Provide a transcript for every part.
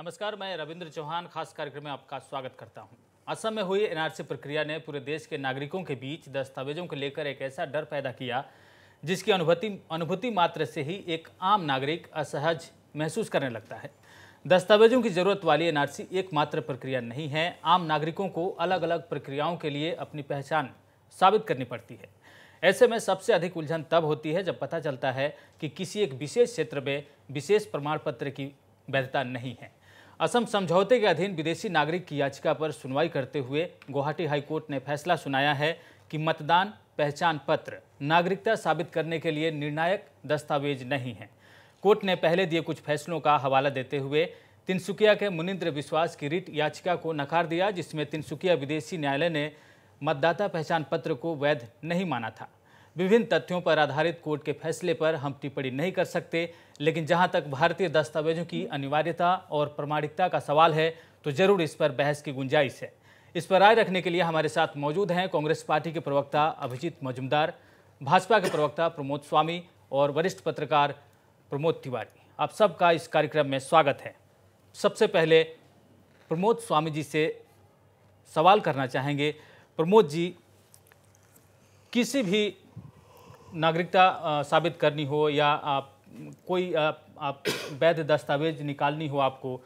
नमस्कार मैं रविंद्र चौहान खास कार्यक्रम में आपका स्वागत करता हूं। असम में हुई एनआरसी प्रक्रिया ने पूरे देश के नागरिकों के बीच दस्तावेजों को लेकर एक ऐसा डर पैदा किया जिसकी अनुभूति अनुभूति मात्र से ही एक आम नागरिक असहज महसूस करने लगता है दस्तावेजों की जरूरत वाली एनआरसी एकमात्र प्रक्रिया नहीं है आम नागरिकों को अलग अलग प्रक्रियाओं के लिए अपनी पहचान साबित करनी पड़ती है ऐसे में सबसे अधिक उलझन तब होती है जब पता चलता है कि किसी एक विशेष क्षेत्र में विशेष प्रमाण पत्र की वैधता नहीं है असम समझौते के अधीन विदेशी नागरिक की याचिका पर सुनवाई करते हुए गुवाहाटी हाईकोर्ट ने फैसला सुनाया है कि मतदान पहचान पत्र नागरिकता साबित करने के लिए निर्णायक दस्तावेज नहीं है कोर्ट ने पहले दिए कुछ फैसलों का हवाला देते हुए तिनसुकिया के मुनिंद्र विश्वास की रिट याचिका को नकार दिया जिसमें तिनसुकिया विदेशी न्यायालय ने मतदाता पहचान पत्र को वैध नहीं माना था विभिन्न तथ्यों पर आधारित कोर्ट के फैसले पर हम टिप्पणी नहीं कर सकते लेकिन जहां तक भारतीय दस्तावेजों की अनिवार्यता और प्रमाणिकता का सवाल है तो जरूर इस पर बहस की गुंजाइश है इस पर राय रखने के लिए हमारे साथ मौजूद हैं कांग्रेस पार्टी के प्रवक्ता अभिजीत मजुमदार भाजपा के प्रवक्ता प्रमोद स्वामी और वरिष्ठ पत्रकार प्रमोद तिवारी आप सबका इस कार्यक्रम में स्वागत है सबसे पहले प्रमोद स्वामी जी से सवाल करना चाहेंगे प्रमोद जी किसी भी नागरिकता साबित करनी हो या आप कोई आप, आप वैध दस्तावेज निकालनी हो आपको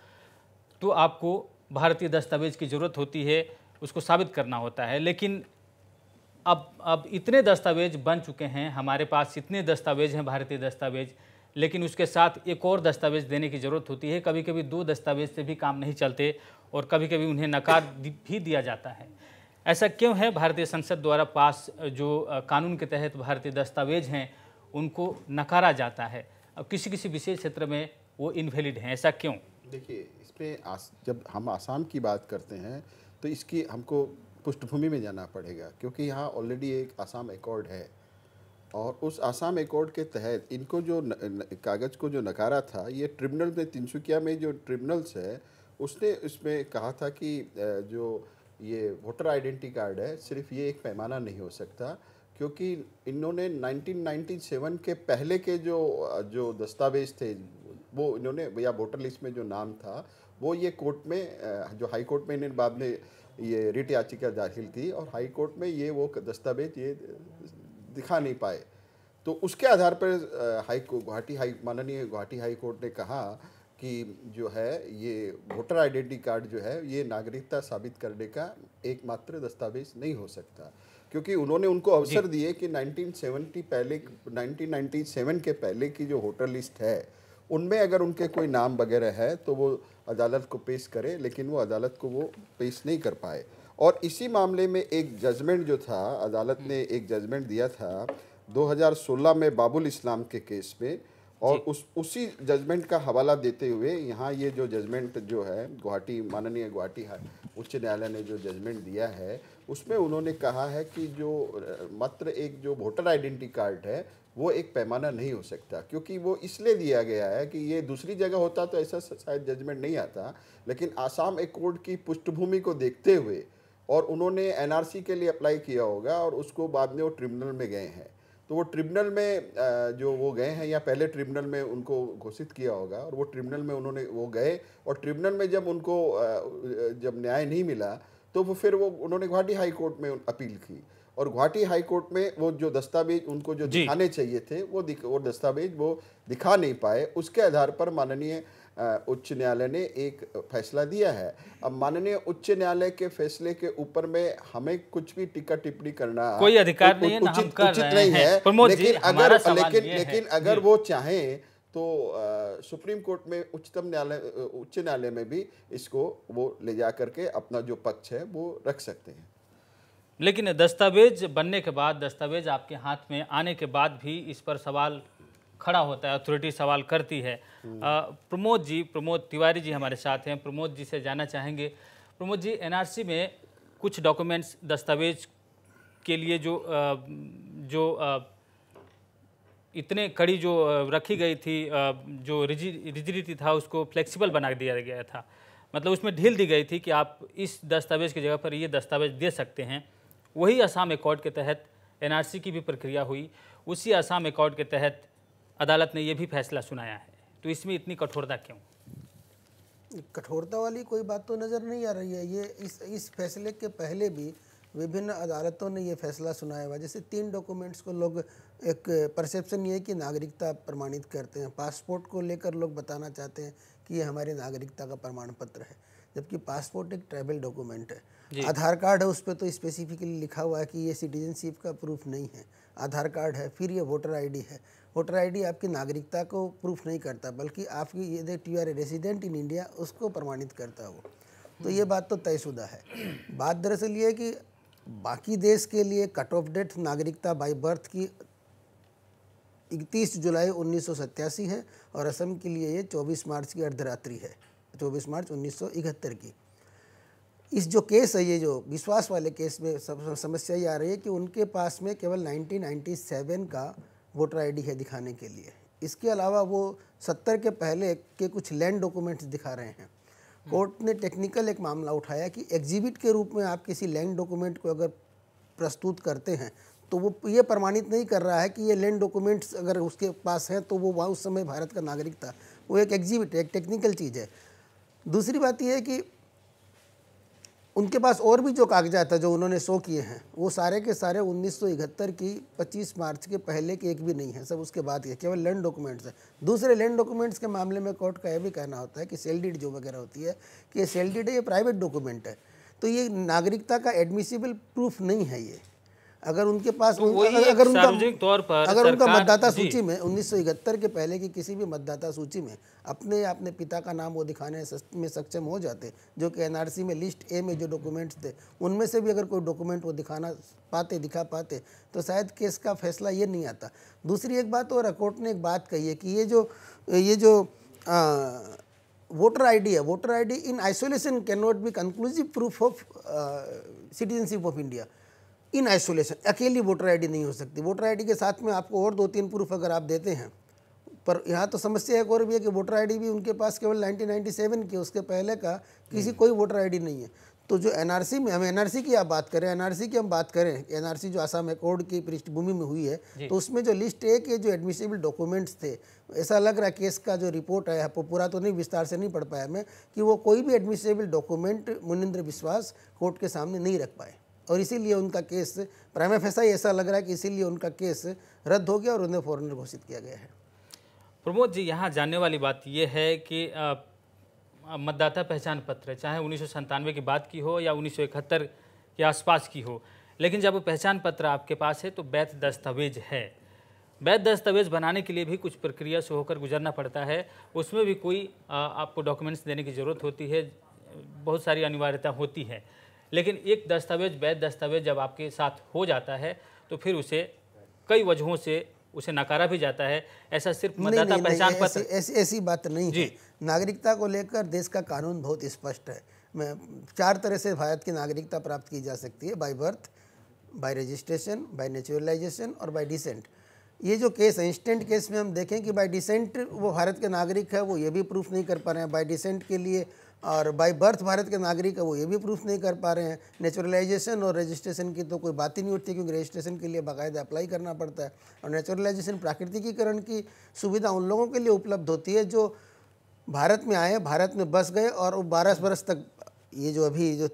तो आपको भारतीय दस्तावेज की ज़रूरत होती है उसको साबित करना होता है लेकिन अब अब इतने दस्तावेज बन चुके हैं हमारे पास इतने दस्तावेज हैं भारतीय दस्तावेज लेकिन उसके साथ एक और दस्तावेज देने की ज़रूरत होती है कभी कभी दो दस्तावेज से भी काम नहीं चलते और कभी कभी उन्हें नकार भी दिया जाता है ऐसा क्यों है भारतीय संसद द्वारा पास जो कानून के तहत भारतीय दस्तावेज हैं उनको नकारा जाता है अब किसी किसी विशेष क्षेत्र में वो इनवेलिड हैं ऐसा क्यों देखिए इसमें जब हम आसाम की बात करते हैं तो इसकी हमको पृष्ठभूमि में जाना पड़ेगा क्योंकि यहाँ ऑलरेडी एक आसाम एकॉर्ड है और उस आसाम एकॉर्ड के तहत इनको जो कागज़ को जो नकारा था ये ट्रिब्यूनल ने तिनसुकिया में जो ट्रिब्यूनल्स है उसने इसमें कहा था कि जो ये वोटर आइडेंटिटी कार्ड है सिर्फ ये एक पैमाना नहीं हो सकता क्योंकि इन्होंने 1997 के पहले के जो जो दस्तावेज थे वो इन्होंने या वोटर लिस्ट में जो नाम था वो ये कोर्ट में जो हाई कोर्ट में इन्होंने बाद में ये रिट याचिका दाखिल की और हाई कोर्ट में ये वो दस्तावेज ये दिखा नहीं पाए तो उसके आधार पर हाई गुवाहाटी हाई माननीय गुवाहाटी हाई कोर्ट ने कहा कि जो है ये वोटर आइडेंटिटी कार्ड जो है ये नागरिकता साबित करने का एकमात्र दस्तावेज नहीं हो सकता क्योंकि उन्होंने उनको अवसर दिए कि 1970 पहले 1997 के पहले की जो वोटर लिस्ट है उनमें अगर उनके कोई नाम वगैरह है तो वो अदालत को पेश करें लेकिन वो अदालत को वो पेश नहीं कर पाए और इसी मामले में एक जजमेंट जो था अदालत ने एक जजमेंट दिया था 2016 में बाबुल इस्लाम के केस में और उस उसी जजमेंट का हवाला देते हुए यहाँ ये जो जजमेंट जो है गुवाहाटी माननीय गुवाहाटी उच्च न्यायालय ने जो जजमेंट दिया है उसमें उन्होंने कहा है कि जो मात्र एक जो वोटर आइडेंटिटी कार्ड है वो एक पैमाना नहीं हो सकता क्योंकि वो इसलिए दिया गया है कि ये दूसरी जगह होता तो ऐसा शायद जजमेंट नहीं आता लेकिन आसाम एक कोर्ट की पृष्ठभूमि को देखते हुए और उन्होंने एनआरसी के लिए अप्लाई किया होगा और उसको बाद में वो ट्रिब्यूनल में गए हैं तो वो ट्रिब्यूनल में जो वो गए हैं या पहले ट्रिब्यूनल में उनको घोषित किया होगा और वो ट्रिब्यूनल में उन्होंने वो गए और ट्रिब्यूनल में जब उनको जब न्याय नहीं मिला तो वो फिर वो उन्होंने गुवाहाटी हाई कोर्ट में अपील की और गुवाहाटी हाई कोर्ट में वो जो दस्तावेज उनको जो दिखाने चाहिए थे वो दिख, वो दस्तावेज वो दिखा नहीं पाए उसके आधार पर माननीय उच्च न्यायालय ने एक फैसला दिया है अब माननीय उच्च न्यायालय के फैसले के ऊपर में हमें कुछ भी टिक्का टिप्पणी करना कोई अधिकार नहीं है उचित उचित नहीं है लेकिन अगर लेकिन लेकिन अगर वो चाहें तो आ, सुप्रीम कोर्ट में उच्चतम न्यायालय उच्च न्यायालय में भी इसको वो ले जा करके अपना जो पक्ष है वो रख सकते हैं लेकिन दस्तावेज बनने के बाद दस्तावेज आपके हाथ में आने के बाद भी इस पर सवाल खड़ा होता है अथॉरिटी सवाल करती है हम्म। प्रमोद जी प्रमोद तिवारी जी हमारे साथ हैं प्रमोद जी से जाना चाहेंगे प्रमोद जी एनआरसी में कुछ डॉक्यूमेंट्स दस्तावेज के लिए जो आ, जो आ, इतने कड़ी जो रखी गई थी आ, जो रिजिडिटी था उसको फ्लेक्सिबल बना दिया गया था मतलब उसमें ढील दी गई थी कि आप इस दस्तावेज की जगह पर ये दस्तावेज दे सकते हैं वही असम एकॉर्ड के तहत एनआरसी की भी प्रक्रिया हुई उसी असम एकॉर्ड के तहत अदालत ने यह भी फैसला सुनाया है तो इसमें इतनी कठोरता क्यों कठोरता वाली कोई बात तो नज़र नहीं आ रही है ये इस इस फैसले के पहले भी विभिन्न अदालतों ने यह फैसला सुनाया हुआ जैसे तीन डॉक्यूमेंट्स को लोग एक परसेप्शन ये कि नागरिकता प्रमाणित करते हैं पासपोर्ट को लेकर लोग बताना चाहते हैं कि ये हमारी नागरिकता का प्रमाण पत्र है जबकि पासपोर्ट एक ट्रैवल डॉक्यूमेंट है आधार कार्ड है उस पर तो स्पेसिफिकली लिखा हुआ है कि ये सिटीजनशिप का प्रूफ नहीं है आधार कार्ड है फिर ये वोटर आईडी है वोटर आईडी आपकी नागरिकता को प्रूफ नहीं करता बल्कि आपकी यदि you are resident in India उसको प्रमाणित करता वो तो ये बात तो तयशुदा है बात दरअसल ये कि बाकी देश के लिए कट ऑफ डेट नागरिकता बाई बर्थ की इकतीस जुलाई उन्नीस है और असम के लिए ये 24 मार्च की अर्धरात्रि है 24 मार्च उन्नीस की इस जो केस है ये जो विश्वास वाले केस में समस्या ये आ रही है कि उनके पास में केवल 1997 का वोटर आईडी है दिखाने के लिए इसके अलावा वो सत्तर के पहले के कुछ लैंड डॉक्यूमेंट्स दिखा रहे हैं कोर्ट ने टेक्निकल एक मामला उठाया कि एग्जिबिट के रूप में आप किसी लैंड डॉक्यूमेंट को अगर प्रस्तुत करते हैं तो वो ये प्रमाणित नहीं कर रहा है कि ये लैंड डॉक्यूमेंट्स अगर उसके पास हैं तो वो वहाँ उस समय भारत का नागरिक था वो एक एग्जिबिट एक टेक्निकल चीज़ है दूसरी बात यह है कि उनके पास और भी जो कागजात है जो उन्होंने शो किए हैं वो सारे के सारे उन्नीस की 25 मार्च के पहले के एक भी नहीं है सब उसके बाद के केवल लैंड डॉक्यूमेंट्स है दूसरे लैंड डॉक्यूमेंट्स के मामले में कोर्ट का यह भी कहना होता है कि सेल जो वगैरह होती है कि ये सेल डीड है ये प्राइवेट डॉक्यूमेंट है तो ये नागरिकता का एडमिसिबल प्रूफ नहीं है ये अगर उनके पास तो उनका, अगर उनका तौर पर अगर उनका मतदाता सूची में उन्नीस के पहले की किसी भी मतदाता सूची में अपने अपने पिता का नाम वो दिखाने में सक्षम हो जाते जो कि एनआरसी में लिस्ट ए में जो डॉक्यूमेंट्स थे उनमें से भी अगर कोई डॉक्यूमेंट वो दिखाना पाते दिखा पाते तो शायद केस का फैसला ये नहीं आता दूसरी एक बात और कोर्ट ने एक बात कही है कि ये जो ये जो वोटर आईडी है voter ID in isolation can not be conclusive proof of citizenship of India in isolation अकेली वोटर आईडी नहीं हो सकती वोटर आईडी के साथ में आपको और दो तीन प्रूफ अगर आप देते हैं पर यहाँ तो समस्या एक और भी है कि वोटर आईडी भी उनके पास केवल 1997 की उसके पहले का किसी हम्म। कोई वोटर आईडी नहीं है तो जो एनआरसी में हम एनआरसी की आप बात करें एनआरसी की हम बात करें एनआरसी जो आसाम एकॉर्ड की पृष्ठभूमि में हुई है तो उसमें जो लिस्ट ए के जो एडमिशिबल डॉक्यूमेंट्स थे ऐसा लग रहा है केस का जो रिपोर्ट है आपको पूरा तो नहीं विस्तार से नहीं पढ़ पाया मैं कि वो कोई भी एडमिशिबल डॉक्यूमेंट मुनिंद्र विश्वास कोर्ट के सामने नहीं रख पाए और इसीलिए उनका केस प्राइम फैसा ऐसा लग रहा है कि इसीलिए उनका केस रद्द हो गया और उन्हें फॉरनर घोषित किया गया है प्रमोद जी यहाँ जानने वाली बात यह है कि मतदाता पहचान पत्र चाहे उन्नीस की बात की हो या उन्नीस के आसपास की हो लेकिन जब पहचान पत्र आपके पास है तो वैध दस्तावेज है वैध दस्तावेज बनाने के लिए भी कुछ प्रक्रिया से होकर गुजरना पड़ता है उसमें भी कोई आपको डॉक्यूमेंट्स देने की ज़रूरत होती है बहुत सारी अनिवार्यता होती है लेकिन एक दस्तावेज वैध दस्तावेज जब आपके साथ हो जाता है तो फिर उसे कई वजहों से उसे नकारा भी जाता है ऐसा सिर्फ मतदाता पहचान पत्र ऐसी ऐसी बात नहीं जी नागरिकता को लेकर देश का कानून बहुत स्पष्ट है मैं चार तरह से भारत की नागरिकता प्राप्त की जा सकती है by birth by registration by naturalisation और बाई डिसेंट ये जो केस है इंस्टेंट केस में हम देखें कि बाई डिसेंट वो भारत के नागरिक है वो ये भी प्रूफ नहीं कर पा रहे हैं बाई डिसेंट के लिए और बाई बर्थ भारत के नागरिक है वो ये भी प्रूफ नहीं कर पा रहे हैं नेचुरलाइजेशन और रजिस्ट्रेशन की तो कोई बात ही नहीं उठती क्योंकि रजिस्ट्रेशन के लिए बाकायदा अप्लाई करना पड़ता है और नेचुरलाइजेशन प्राकृतिकीकरण की सुविधा उन लोगों के लिए उपलब्ध होती है जो भारत में आए भारत में बस गए और वो बारह बरस तक ये जो अभी जो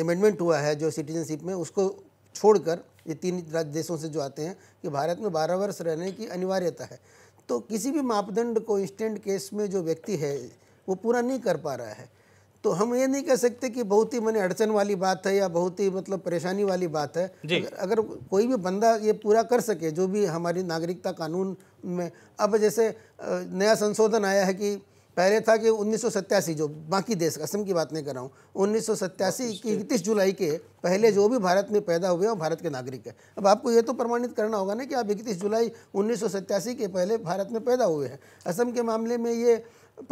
अमेंडमेंट हुआ है जो सिटीजनशिप में उसको छोड़कर ये तीन देशों से जो आते हैं कि भारत में बारह वर्ष रहने की अनिवार्यता है तो किसी भी मापदंड को इंस्टेंट केस में जो व्यक्ति है वो पूरा नहीं कर पा रहा है तो हम ये नहीं कह सकते कि बहुत ही मैंने अड़चन वाली बात है या बहुत ही मतलब परेशानी वाली बात है अगर, अगर कोई भी बंदा ये पूरा कर सके जो भी हमारी नागरिकता कानून में अब जैसे नया संशोधन आया है कि पहले था कि उन्नीस जो बाकी देश असम की बात नहीं कर रहा हूँ उन्नीस की इकतीस जुलाई के पहले जो भी भारत में पैदा हुए हैं भारत के नागरिक है अब आपको ये तो प्रमाणित करना होगा ना कि आप इकतीस जुलाई उन्नीस के पहले भारत में पैदा हुए हैं असम के मामले में ये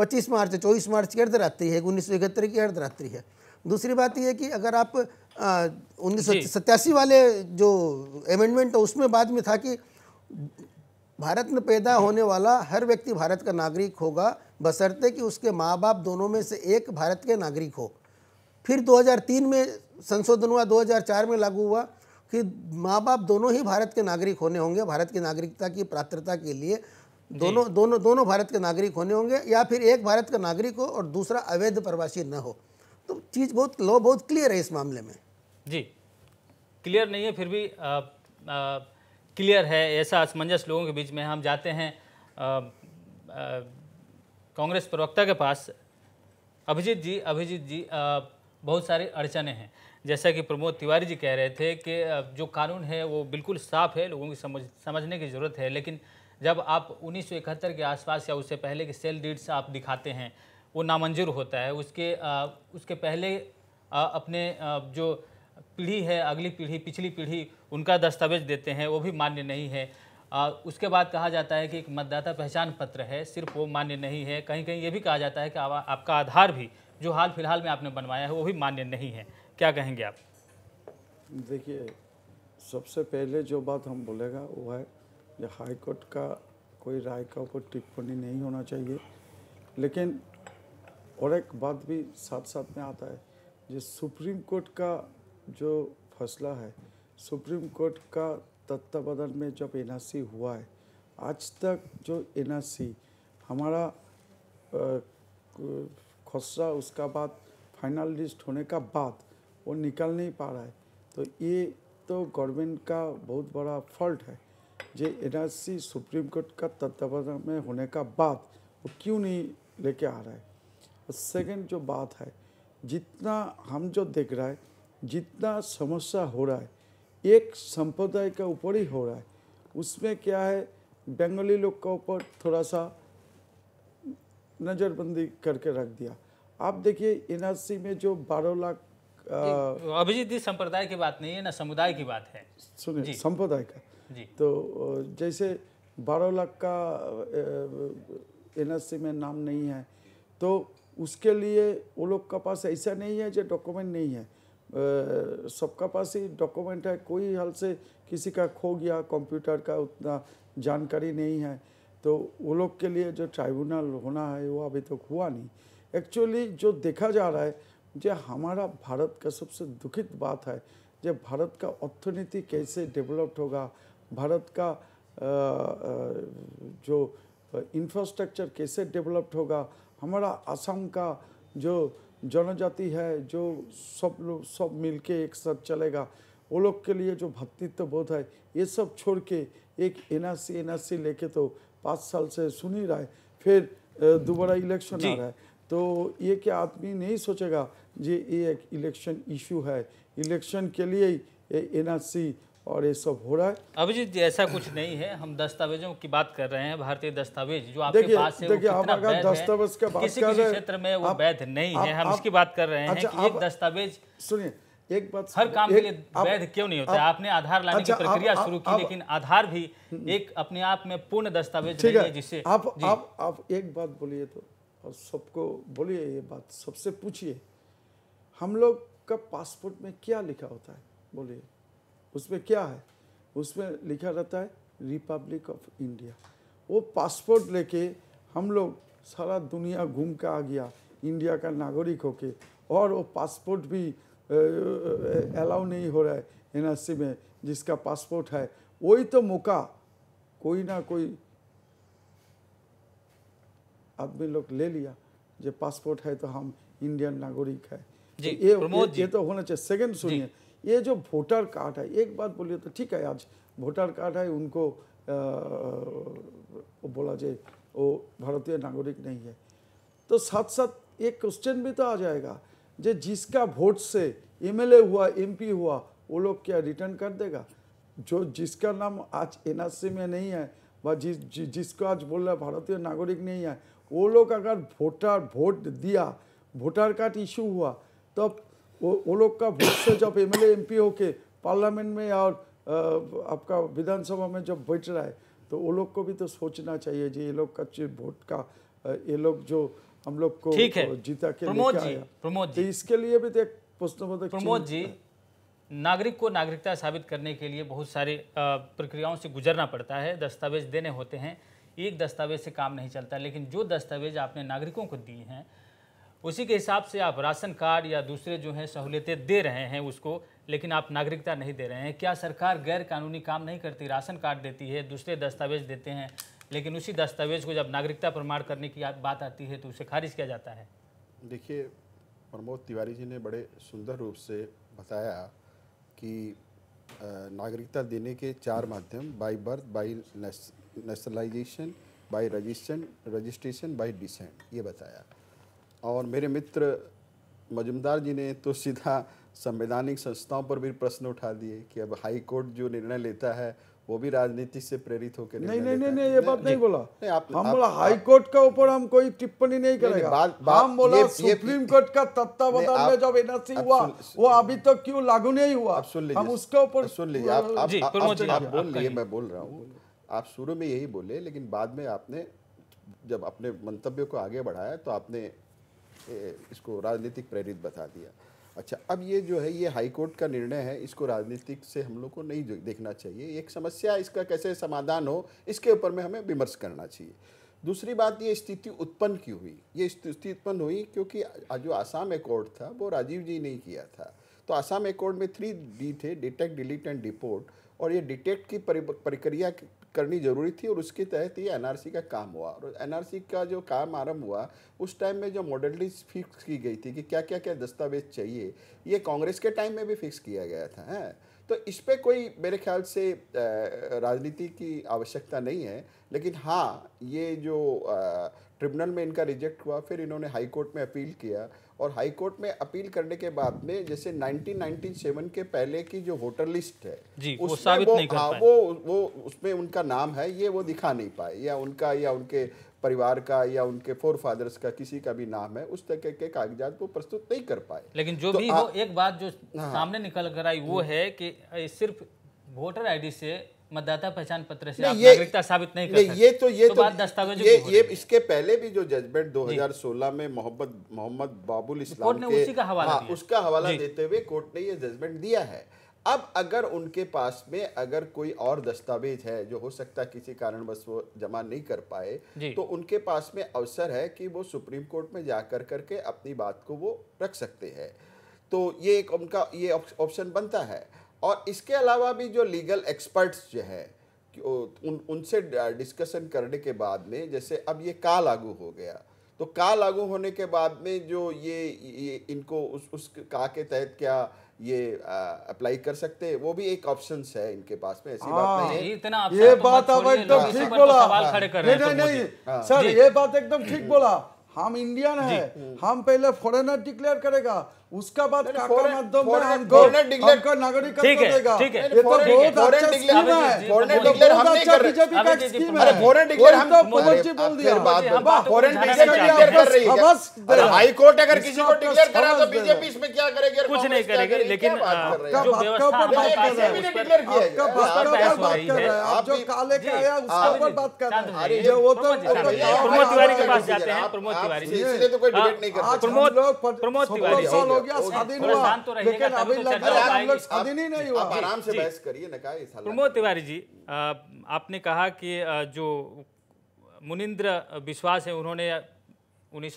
25 मार्च 24 मार्च की अर्धरात्रि है उन्नीस की अर्धरात्रि है दूसरी बात यह कि अगर आप उन्नीस वाले जो अमेंडमेंट है उसमें बाद में था कि भारत में पैदा होने वाला हर व्यक्ति भारत का नागरिक होगा बसरते कि उसके माँ बाप दोनों में से एक भारत के नागरिक हो फिर 2003 में संशोधन हुआ 2004 में लागू हुआ कि माँ बाप दोनों ही भारत के नागरिक होने होंगे भारत की नागरिकता की पात्रता के लिए दोनों दोनों दोनों भारत के नागरिक होने होंगे या फिर एक भारत का नागरिक हो और दूसरा अवैध प्रवासी न हो तो चीज़ बहुत लॉ बहुत क्लियर है इस मामले में जी क्लियर नहीं है फिर भी आ, आ, क्लियर है ऐसा असमंजस लोगों के बीच में हम जाते हैं आ, आ, कांग्रेस प्रवक्ता के पास अभिजीत जी अभिजीत जी आ, बहुत सारी अड़चने हैं जैसा कि प्रमोद तिवारी जी कह रहे थे कि जो कानून है वो बिल्कुल साफ है लोगों की समझ समझने की ज़रूरत है लेकिन जब आप उन्नीस के आसपास या उससे पहले के सेल डीड्स आप दिखाते हैं वो नामंजूर होता है उसके आ, उसके पहले आ, अपने आ, जो पीढ़ी है अगली पीढ़ी पिछली पीढ़ी उनका दस्तावेज देते हैं वो भी मान्य नहीं है आ, उसके बाद कहा जाता है कि एक मतदाता पहचान पत्र है सिर्फ वो मान्य नहीं है कहीं कहीं ये भी कहा जाता है कि आ, आपका आधार भी जो हाल फिलहाल में आपने बनवाया है वो भी मान्य नहीं है क्या कहेंगे आप देखिए सबसे पहले जो बात हम बोलेगा वो है कि हाईकोर्ट का कोई राय का ऊपर टिप्पणी नहीं होना चाहिए लेकिन और एक बात भी साथ साथ में आता है जो सुप्रीम कोर्ट का जो फैसला है सुप्रीम कोर्ट का तत्वावधान में जब एन हुआ है आज तक जो एन हमारा खसरा उसका बाद फाइनल लिस्ट होने का बाद वो निकल नहीं पा रहा है तो ये तो गवर्नमेंट का बहुत बड़ा फॉल्ट है जे एन सुप्रीम कोर्ट का तत्वावधान में होने का बाद वो क्यों नहीं लेके आ रहा है और सेकेंड जो बात है जितना हम जो देख रहा है जितना समस्या हो रहा है एक संप्रदाय का ऊपर ही हो रहा है उसमें क्या है बंगाली लोग का ऊपर थोड़ा सा नज़रबंदी करके रख दिया आप देखिए एनआरसी में जो बारह लाख अभिजीत जी संप्रदाय की बात नहीं है ना समुदाय की बात है सुनिए संप्रदाय का जी तो जैसे बारह लाख का एनआरसी में नाम नहीं है तो उसके लिए वो लोग का पास ऐसा नहीं है जो डॉक्यूमेंट नहीं है सबका पास ही डॉक्यूमेंट है कोई हाल से किसी का खो गया कंप्यूटर का उतना जानकारी नहीं है तो वो लोग के लिए जो ट्राइब्यूनल होना है वो अभी तक हुआ नहीं एक्चुअली जो देखा जा रहा है जो हमारा भारत का सबसे दुखित बात है जो भारत का अर्थनीति कैसे डेवलप्ड होगा भारत का जो इंफ्रास्ट्रक्चर कैसे डेवलप्ड होगा हमारा असम का जो जनजाति है जो सब लोग सब मिल के एक साथ चलेगा वो लोग के लिए जो भक्तित्व बोध है ये सब छोड़ के एक N R C N R C लेके तो पाँच साल से सुन ही रहा है फिर दोबारा इलेक्शन आ रहा है तो ये क्या आदमी नहीं सोचेगा जी ये एक इलेक्शन इशू है इलेक्शन के लिए ही एन आर सी और ये सब हो रहा है अभिजीत जी ऐसा कुछ नहीं है हम दस्तावेजों की बात कर रहे हैं भारतीय दस्तावेज जो आपके पास है देखिए, वो दस्तावेज का बात किसी किसी क्षेत्र में वो वैध नहीं है हम इसकी बात कर रहे हैं अच्छा, एक दस्तावेज सुनिए एक बात हर काम के लिए वैध क्यों नहीं होता आपने आधार लाने अच्छा, की प्रक्रिया शुरू की लेकिन आधार भी हम्म। एक अपने आप में पूर्ण दस्तावेज नहीं है जिसे आप आप आप एक बात बोलिए तो और सबको बोलिए ये बात सबसे पूछिए हम लोग का पासपोर्ट में क्या लिखा होता है बोलिए उसमें क्या है उसमें लिखा रहता है रिपब्लिक ऑफ इंडिया वो पासपोर्ट लेके हम लोग सारा दुनिया घूम के आ गया इंडिया का नागरिक होके और वो पासपोर्ट भी अलाउ नहीं हो रहा है एनआरसी में जिसका पासपोर्ट है वही तो मौका कोई ना कोई आदमी लोग ले लिया जो पासपोर्ट है तो हम इंडियन नागरिक है जी, तो ये, ये तो होना चाहिए सेकंड सुनिए ये जो वोटर कार्ड है एक बात बोलिए तो ठीक है आज वोटर कार्ड है उनको आ, बोला जाए वो भारतीय नागरिक नहीं है तो साथ साथ एक क्वेश्चन भी तो आ जाएगा जे जिसका वोट से एमएलए हुआ एमपी हुआ वो लोग क्या रिटर्न कर देगा जो जिसका नाम आज एनआरसी में नहीं है व जिस जि, जिसको आज बोल रहा भारतीय नागरिक नहीं है वो लोग अगर वोटर वोट दिया वोटर कार्ड इशू हुआ तो वो वो लोग का वोट से जब एम एल एम होके पार्लियामेंट में और आपका विधानसभा में जब बैठ रहा है तो वो लोग को भी तो सोचना चाहिए जी ये लोग का वोट का ये लोग जो हम लोग को जीता के प्रमोद जी प्रमोद तो जी तो इसके लिए भी तो एक प्रश्नबोधक प्रमोद जी नागरिक को नागरिकता साबित करने के लिए बहुत सारे प्रक्रियाओं से गुजरना पड़ता है दस्तावेज देने होते हैं एक दस्तावेज से काम नहीं चलता लेकिन जो दस्तावेज आपने नागरिकों को दिए हैं उसी के हिसाब से आप राशन कार्ड या दूसरे जो हैं सहूलियतें दे रहे हैं उसको लेकिन आप नागरिकता नहीं दे रहे हैं क्या सरकार गैर कानूनी काम नहीं करती राशन कार्ड देती है दूसरे दस्तावेज देते हैं लेकिन उसी दस्तावेज को जब नागरिकता प्रमाण करने की बात आती है तो उसे खारिज किया जाता है देखिए प्रमोद तिवारी जी ने बड़े सुंदर रूप से बताया कि नागरिकता देने के चार माध्यम by birth by nationalisation by registration registration by descent ये बताया और मेरे मित्र मजुमदार जी ने तो सीधा संवैधानिक संस्थाओं पर भी प्रश्न उठा दिए कि अब हाई कोर्ट जो निर्णय लेता है वो भी राजनीति से प्रेरित होकर नहीं नहीं नहीं नहीं ये बात नहीं, नहीं बोला नहीं, आप, हम बोला हाई कोर्ट का ऊपर हम कोई टिप्पणी नहीं करेगा हम बोला सुप्रीम कोर्ट का तत्वावधान में जब एनआरसी हुआ वो अभी तक तो क्यों लागू नहीं हुआ आप सुन लीजिए हम उसके ऊपर सुन लीजिए आप बोल लिए मैं बोल रहा हूँ आप शुरू में यही बोले लेकिन बाद में आपने जब अपने मंतव्य को आगे बढ़ाया तो आपने इसको राजनीतिक प्रेरित बता दिया अच्छा अब ये जो है ये हाईकोर्ट का निर्णय है इसको राजनीतिक से हम लोग को नहीं देखना चाहिए एक समस्या इसका कैसे समाधान हो इसके ऊपर में हमें विमर्श करना चाहिए दूसरी बात ये स्थिति उत्पन्न क्यों हुई ये स्थिति उत्पन्न हुई क्योंकि जो आसाम एकॉर्ड था वो राजीव जी ने किया था तो आसाम एकॉर्ड में थ्री डी थे डिटेक्ट डिलीट एंड डिपोर्ट और ये डिटेक्ट की प्रक्रिया करनी जरूरी थी और उसके तहत ही एनआरसी का काम हुआ और एनआरसी का जो काम आरंभ हुआ उस टाइम में जो मॉडलिटीज फिक्स की गई थी कि क्या क्या क्या दस्तावेज चाहिए ये कांग्रेस के टाइम में भी फिक्स किया गया था है हाँ। तो इस पर कोई मेरे ख्याल से राजनीति की आवश्यकता नहीं है लेकिन हाँ ये जो ट्रिब्यूनल में इनका रिजेक्ट हुआ फिर इन्होंने हाईकोर्ट में अपील किया और हाई कोर्ट में अपील करने के बाद में जैसे 1997 के पहले की जो वोटर लिस्ट है जी, वो साबित वो, नहीं कर हाँ, वो वो उसमें उनका नाम है ये वो दिखा नहीं पाए या उनका या उनके परिवार का या उनके फोर फादर्स का किसी का भी नाम है उस तरह के कागजात वो प्रस्तुत नहीं कर पाए लेकिन जो तो भी आ, हाँ। वो एक बात जो हाँ, सामने निकल कर आई वो हम्म। है कि सिर्फ वोटर आई से मतदाता पहचान पत्र से आप नागरिकता साबित नहीं कर सकते ये तो ये तो, तो दस्तावेज ये, ये इसके पहले भी जो जजमेंट 2016 में मोहम्मद मोहम्मद बाबुल इस्लाम कोर्ट ने उसी का हवाला हाँ, उसका हवाला देते हुए कोर्ट ने ये जजमेंट दिया है अब अगर उनके पास में अगर कोई और दस्तावेज है जो हो सकता है किसी कारणवश वो जमा नहीं कर पाए तो उनके पास में अवसर है कि वो सुप्रीम कोर्ट में जाकर करके अपनी बात को वो रख सकते हैं तो ये एक उनका ये ऑप्शन बनता है और इसके अलावा भी जो लीगल एक्सपर्ट्स जो है उन उनसे डिस्कशन करने के बाद में जैसे अब ये का लागू हो गया तो का लागू होने के बाद में जो ये, ये इनको उस उस का के तहत क्या ये अप्लाई कर सकते हैं वो भी एक ऑप्शन है इनके पास में ऐसी आ, बात हाँ, नहीं है ये तो बात अब एकदम ठीक तो बोला तो नहीं नहीं नहीं सर ये बात एकदम ठीक बोला हम इंडियन है हम पहले फॉरेनर डिक्लेयर करेगा उसका बाद डिक्लेयर बात अगर किसी को डिक्लेयर करा तो बीजेपी इसमें क्या करेगी कुछ नहीं करेगी लेकिन बात कर रहे हैं हाँ, तो प्रमोद तिवारी के पास जाते हैं प्रमोद तिवारी तो कोई डिबेट नहीं प्रमोद प्रमोद तिवारी गया स्वाधीन हुआ तो लेकिन अभी तो लग रहा है हम लोग स्वाधीन ही नहीं हुआ आराम से बहस करिए ना का प्रमोद तिवारी जी आपने कहा कि जो मुनिंद्र विश्वास है उन्होंने उन्नीस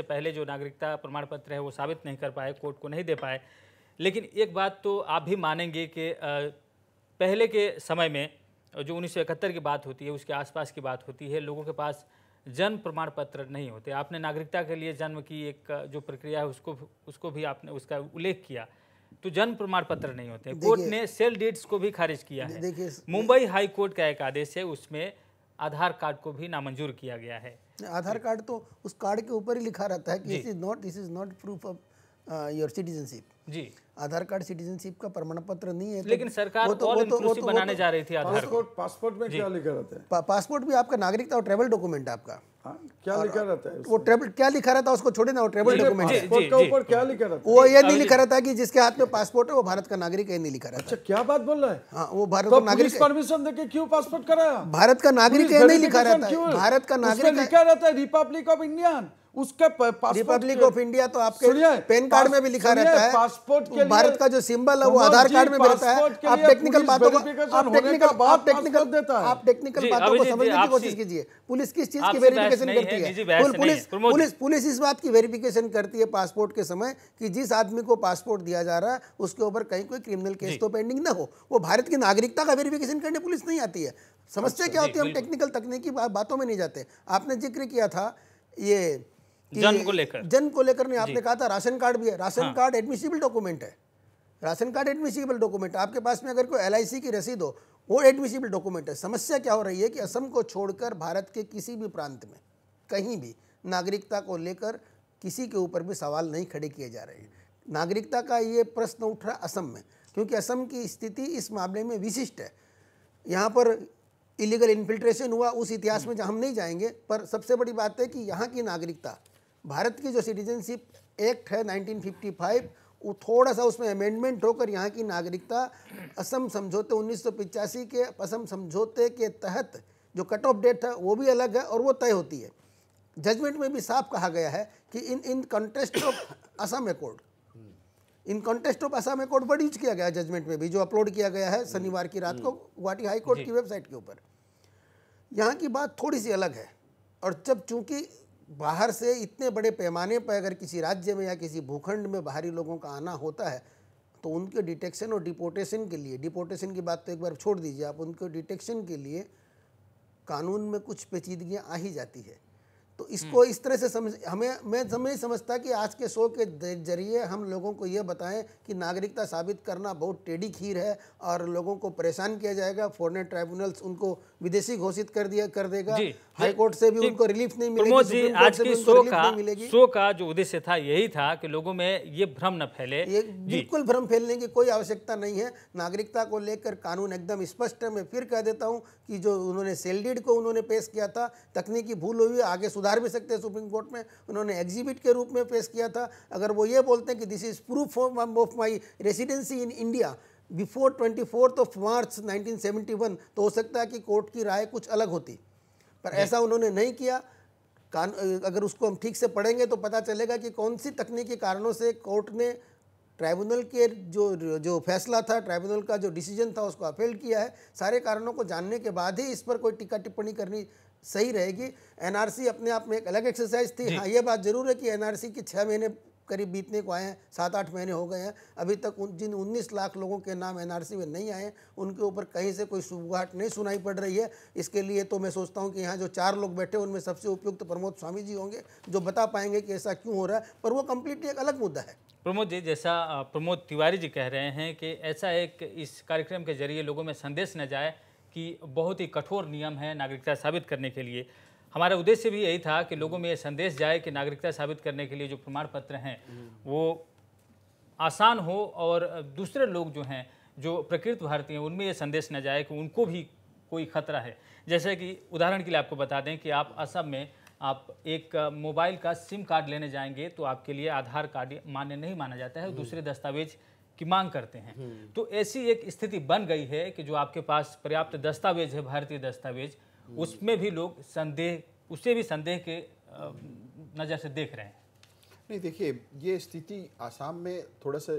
से पहले जो नागरिकता प्रमाण पत्र है वो साबित नहीं कर पाए कोर्ट को नहीं दे पाए लेकिन एक बात तो आप भी मानेंगे कि पहले के समय में जो उन्नीस की बात होती है उसके आसपास की बात होती है लोगों के पास जन्म प्रमाण पत्र नहीं होते आपने नागरिकता के लिए जन्म की एक जो प्रक्रिया है उसको उसको भी आपने उसका उल्लेख किया तो जन्म प्रमाण पत्र नहीं होते कोर्ट ने सेल डीड्स को भी खारिज किया है मुंबई हाई कोर्ट का एक आदेश है उसमें आधार कार्ड को भी नामंजूर किया गया है आधार कार्ड तो उस कार्ड के ऊपर ही लिखा रहता है कि is not this is not proof of your citizenship जी आधार कार्ड सिटीजनशिप का प्रमाण पत्र नहीं है तो लेकिन सरकार वो तो, वो तो, वो तो, बनाने तो- जा रही थी आधार पासपोर्ट पासपोर्ट में क्या लिखा रहता है पासपोर्ट भी आपका नागरिकता और ट्रेवल डॉक्यूमेंट है आपका हाँ, क्या लिखा रहता है वो ट्रेवल क्या लिखा रहता है उसको छोड़े ना वो ट्रेवल डॉक्यूमेंट ऊपर क्या लिखा रहता है वो ये नहीं लिखा रहता है कि जिसके हाथ में पासपोर्ट है वो भारत का नागरिक है नहीं लिखा रहता अच्छा क्या बात बोल रहा है हाँ वो भारत तो का नागरिक परमिशन देके क्यों पासपोर्ट कराया भारत का नागरिक है नहीं लिखा रहता है भारत का नागरिक लिखा रहता है रिपब्लिक ऑफ इंडिया उसके रिपब्लिक ऑफ इंडिया तो आपके पेन कार्ड में भी लिखा रहता है पासपोर्ट के भारत का जो सिंबल है वो आधार कार्ड में भी रहता है आप टेक्निकल बातों को आप टेक्निकल आप टेक्निकल देता है आप टेक्निकल बातों को समझने की कोशिश कीजिए पुलिस किस चीज की वेरिफिकेशन करती है पुलिस पुलिस पुलिस इस बात की वेरिफिकेशन करती है पासपोर्ट के समय कि जिस आदमी को पासपोर्ट दिया जा रहा है उसके ऊपर कहीं कोई क्रिमिनल केस तो पेंडिंग ना हो वो भारत की नागरिकता का वेरिफिकेशन करने पुलिस नहीं आती है समस्या अच्छा, क्या होती है हम टेक्निकल तकनीकी बातों में नहीं जाते आपने जिक्र किया था ये जन्म को लेकर जन्म को लेकर नहीं आपने कहा था राशन कार्ड भी है राशन हाँ। कार्ड एडमिशिबल डॉक्यूमेंट है राशन कार्ड एडमिशिबल डॉक्यूमेंट आपके पास में अगर कोई एल की रसीद हो वो एडमिशिबल डॉक्यूमेंट है समस्या क्या हो रही है कि असम को छोड़कर भारत के किसी भी प्रांत में कहीं भी नागरिकता को लेकर किसी के ऊपर भी सवाल नहीं खड़े किए जा रहे हैं नागरिकता का ये प्रश्न उठ रहा असम में क्योंकि असम की स्थिति इस मामले में विशिष्ट है यहाँ पर इलीगल इन्फिल्ट्रेशन हुआ उस इतिहास में हम नहीं जाएंगे पर सबसे बड़ी बात है कि यहाँ की नागरिकता भारत की जो सिटीजनशिप एक्ट है 1955 वो थोड़ा सा उसमें अमेंडमेंट होकर यहाँ की नागरिकता असम समझौते उन्नीस के असम समझौते के तहत जो कट ऑफ डेट है वो भी अलग है और वो तय होती है जजमेंट में भी साफ कहा गया है कि in in context of Assam accord in context of Assam accord बड़ यूज किया गया जजमेंट में भी जो अपलोड किया गया है शनिवार की रात को गुवाहाटी हाई कोर्ट की वेबसाइट के ऊपर यहाँ की बात थोड़ी सी अलग है और जब चूंकि बाहर से इतने बड़े पैमाने पर अगर किसी राज्य में या किसी भूखंड में बाहरी लोगों का आना होता है तो उनके डिटेक्शन और डिपोटेशन के लिए डिपोटेशन की बात तो एक बार छोड़ दीजिए आप उनके डिटेक्शन के लिए कानून में कुछ पेचीदगियाँ आ ही जाती है तो इसको हम्म। इस तरह से समझ हमें मैं समझ समझता कि आज के शो के जरिए हम लोगों को ये बताएं कि नागरिकता साबित करना बहुत टेढ़ी खीर है और लोगों को परेशान किया जाएगा फॉरन ट्राइब्यूनल्स उनको विदेशी घोषित कर दिया कर देगा हाईकोर्ट से भी उनको रिलीफ नहीं मिलेगी आज की शो का शो का जो उद्देश्य था यही था कि लोगों में ये भ्रम न फैले ये बिल्कुल भ्रम फैलने की कोई आवश्यकता नहीं है नागरिकता को लेकर कानून एकदम स्पष्ट है मैं फिर कह देता हूँ कि जो उन्होंने सेलडीड को उन्होंने पेश किया था तकनीकी भूल हुई आगे सुधार भी सकते हैं सुप्रीम कोर्ट में उन्होंने एग्जिबिट के रूप में पेश किया था अगर वो ये बोलते हैं कि this is proof of my residency in India before twenty fourth of March 1971 तो हो सकता है कि कोर्ट की राय कुछ अलग होती पर ऐसा उन्होंने नहीं किया कान अगर उसको हम ठीक से पढ़ेंगे तो पता चलेगा कि कौन सी तकनीकी कारणों से कोर्ट ने ट्राइब्यूनल के जो जो फैसला था ट्राइब्यूनल का जो डिसीजन था उसको अपील किया है सारे कारणों को जानने के बाद ही इस पर कोई टीका टिप्पणी करनी सही रहेगी एनआरसी अपने आप में एक अलग एक्सरसाइज थी हाँ ये बात जरूर है कि एनआरसी की छः महीने करीब बीतने को आए हैं सात आठ महीने हो गए हैं अभी तक उन जिन उन्नीस लाख लोगों के नाम एनआरसी में नहीं आए उनके ऊपर कहीं से कोई सुगुहाट नहीं सुनाई पड़ रही है इसके लिए तो मैं सोचता हूँ कि यहाँ जो चार लोग बैठे उनमें सबसे उपयुक्त प्रमोद स्वामी जी होंगे जो बता पाएंगे कि ऐसा क्यों हो रहा है पर वो कम्प्लीटली एक अलग मुद्दा है प्रमोद जी जैसा प्रमोद तिवारी जी कह रहे हैं कि ऐसा एक इस कार्यक्रम के जरिए लोगों में संदेश न जाए कि बहुत ही कठोर नियम है नागरिकता साबित करने के लिए हमारा उद्देश्य भी यही था कि लोगों में यह संदेश जाए कि नागरिकता साबित करने के लिए जो प्रमाण पत्र हैं वो आसान हो और दूसरे लोग जो हैं जो प्रकृत भारतीय हैं उनमें यह संदेश न जाए कि उनको भी कोई खतरा है जैसे कि उदाहरण के लिए आपको बता दें कि आप असम में आप एक मोबाइल का सिम कार्ड लेने जाएंगे तो आपके लिए आधार कार्ड मान्य नहीं माना जाता है दूसरे दस्तावेज की मांग करते हैं हम्म। तो ऐसी एक स्थिति बन गई है कि जो आपके पास पर्याप्त दस्तावेज है भारतीय दस्तावेज उसमें भी लोग संदेह उसे भी संदेह के नज़र से देख रहे हैं नहीं देखिए ये स्थिति आसाम में थोड़ा सा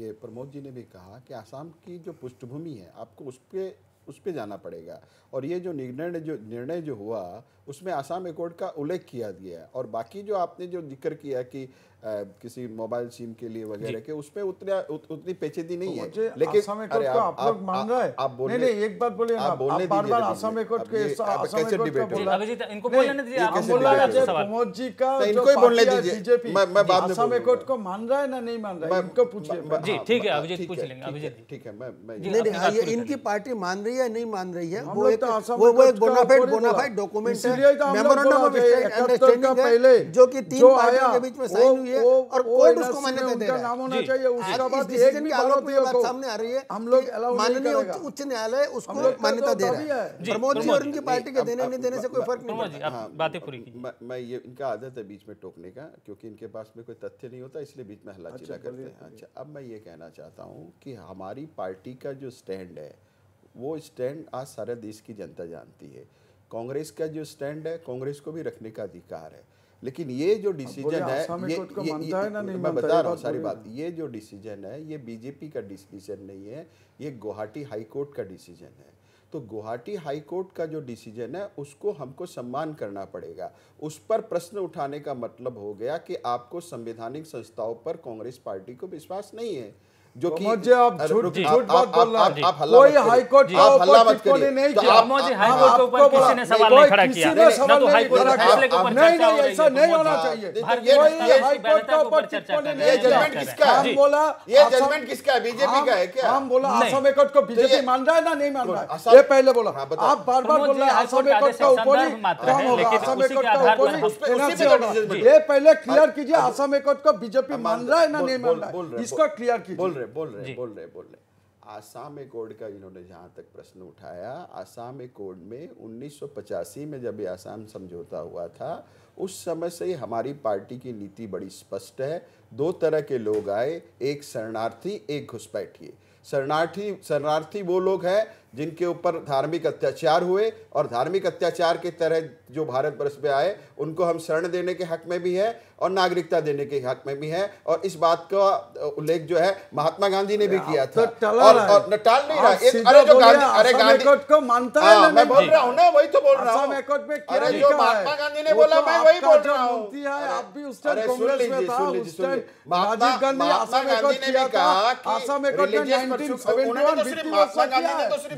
ये प्रमोद जी ने भी कहा कि आसाम की जो पृष्ठभूमि है आपको उस पर उस पर जाना पड़ेगा और ये जो निर्णय जो निर्णय जो हुआ उसमें आसाम एकॉर्ड का उल्लेख किया गया और बाकी जो आपने जो जिक्र किया कि आ, किसी मोबाइल सिम के लिए वगैरह के उसमें उतना उत, उतनी पेचीदी नहीं है लेकिन एक बात आप बोलने इनकी पार्टी मान रही है रही है नहीं मान रही है वो एक तो वो वो एक बोनाफाइड बोनाफाइड डॉक्यूमेंट है मेमोरेंडम ऑफ अंडरस्टैंडिंग है जो कि तीन पार्टियों के बीच में साइन हुई है और कोर्ट उसको मान्यता दे रहा है उसका बाद एक भी आरोप ये बात सामने आ रही है हम लोग माननीय उच्च न्यायालय उसको मान्यता तो दे रहा है प्रमोद जी और इनकी पार्टी के देने नहीं देने से कोई फर्क नहीं पड़ता हां बातें पूरी की मैं ये इनका आदत है बीच में टोकने का क्योंकि इनके पास में कोई तथ्य नहीं होता इसलिए बीच में हल्ला चिल्ला करते हैं अच्छा अब मैं ये कहना चाहता हूँ कि हमारी पार्टी का जो स्टैंड है वो स्टैंड आज सारे देश की जनता जानती है कांग्रेस का जो स्टैंड है कांग्रेस को भी रखने का अधिकार है लेकिन ये जो डिसीजन है ये, तो ये, ये ये, ना नहीं मैं बता रहा हूँ सारी बात ये जो डिसीजन है ये बीजेपी का डिसीजन नहीं है ये गुवाहाटी हाईकोर्ट का डिसीजन है तो गुवाहाटी हाईकोर्ट का जो डिसीजन है उसको हमको सम्मान करना पड़ेगा उस पर प्रश्न उठाने का मतलब हो गया कि आपको संवैधानिक संस्थाओं पर कांग्रेस पार्टी को विश्वास नहीं है जो कि मुझे आप झूठ झूठ बात बोल रहे हैं कोई हाई कोर्ट आप हल्ला मत करिए नहीं तो किया मुझे हाई कोर्ट के ऊपर किसी ने सवाल नहीं खड़ा किया ना तो हाई कोर्ट के फैसले के ऊपर नहीं नहीं ऐसा नहीं होना हाँ। चाहिए कोई हाई कोर्ट के ऊपर किसको ने ये जजमेंट किसका है हम बोला ये जजमेंट किसका है बीजेपी का है क्या हम बोला असम एकॉर्ड को बीजेपी मान रहा है ना नहीं मान रहा है ये पहले बोला हाँ, आप बार बार बोल रहे हैं असम एकॉर्ड का ऊपर ही काम हो रहा है असम एकॉर्ड का ऊपर ही उसी ये पहले क्लियर हाँ। कीजिए असम एकॉर्ड को बीजेपी मान रहा है ना नहीं मान रहा है इसको क्लियर कीजिए बोल रहे बोल रहे बोल रहे आसाम एकॉर्ड का इन्होंने जहाँ तक प्रश्न उठाया आसाम एकॉर्ड में उन्नीस में जब ये आसाम समझौता हुआ था उस समय से ही हमारी पार्टी की नीति बड़ी स्पष्ट है दो तरह के लोग आए एक शरणार्थी एक घुसपैठिए शरणार्थी शरणार्थी वो लोग हैं जिनके ऊपर धार्मिक अत्याचार हुए और धार्मिक अत्याचार के तरह जो भारतवर्ष में आए उनको हम शरण देने के हक में भी है और नागरिकता देने के हक में भी है और इस बात का उल्लेख जो है महात्मा गांधी ने भी किया तो था और, और टाल नहीं रहा एक अरे जो गांधी अरे गांधी को मानता है हाँ, मैं बोल रहा हूँ ना वही तो बोल रहा हूँ अरे जो महात्मा गांधी ने बोला तो मैं वही बोल रहा हूँ आप भी उस टाइम कांग्रेस में था उस टाइम महात्मा गांधी ने भी कहा कि आसाम एकॉर्ड में 1971 तो महात्मा गांधी ने तो सिर्फ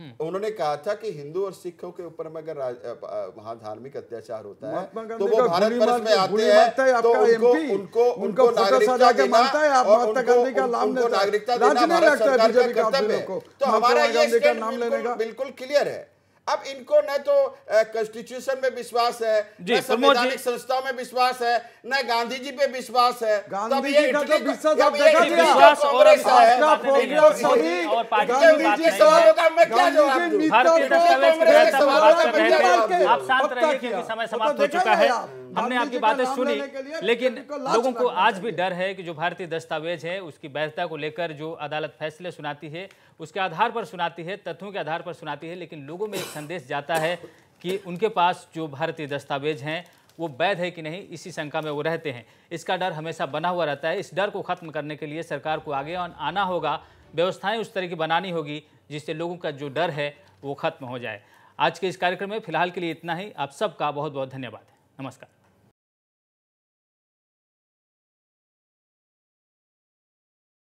हम्म। उन्होंने कहा था कि हिंदू और सिखों के ऊपर में अगर वहां धार्मिक अत्याचार होता है तो वो भारत वर्ष में आते हैं तो उनको उनको उनको नागरिकता देना और उनको नागरिकता देना भारत सरकार का कर्तव्य है तो हमारा ये बिल्कुल क्लियर है अब इनको न तो कॉन्स्टिट्यूशन में विश्वास है न संवैधानिक संस्थाओं में विश्वास है न गांधी जी पे विश्वास है गांधी जी का तो विश्वास और आप शांत रहिए क्योंकि समय तो समाप्त हो चुका है हमने आपकी बातें सुनी लेकिन लोगों को आज भी डर है कि जो भारतीय दस्तावेज है उसकी वैधता को लेकर जो अदालत फैसले सुनाती है उसके आधार पर सुनाती है तथ्यों के आधार पर सुनाती है लेकिन लोगों में एक संदेश जाता है कि उनके पास जो भारतीय दस्तावेज हैं वो वैध है कि नहीं इसी शंका में वो रहते हैं इसका डर हमेशा बना हुआ रहता है इस डर को खत्म करने के लिए सरकार को आगे आना होगा व्यवस्थाएं उस तरह की बनानी होगी जिससे लोगों का जो डर है वो खत्म हो जाए आज के इस कार्यक्रम में फिलहाल के लिए इतना ही आप सबका बहुत बहुत धन्यवाद नमस्कार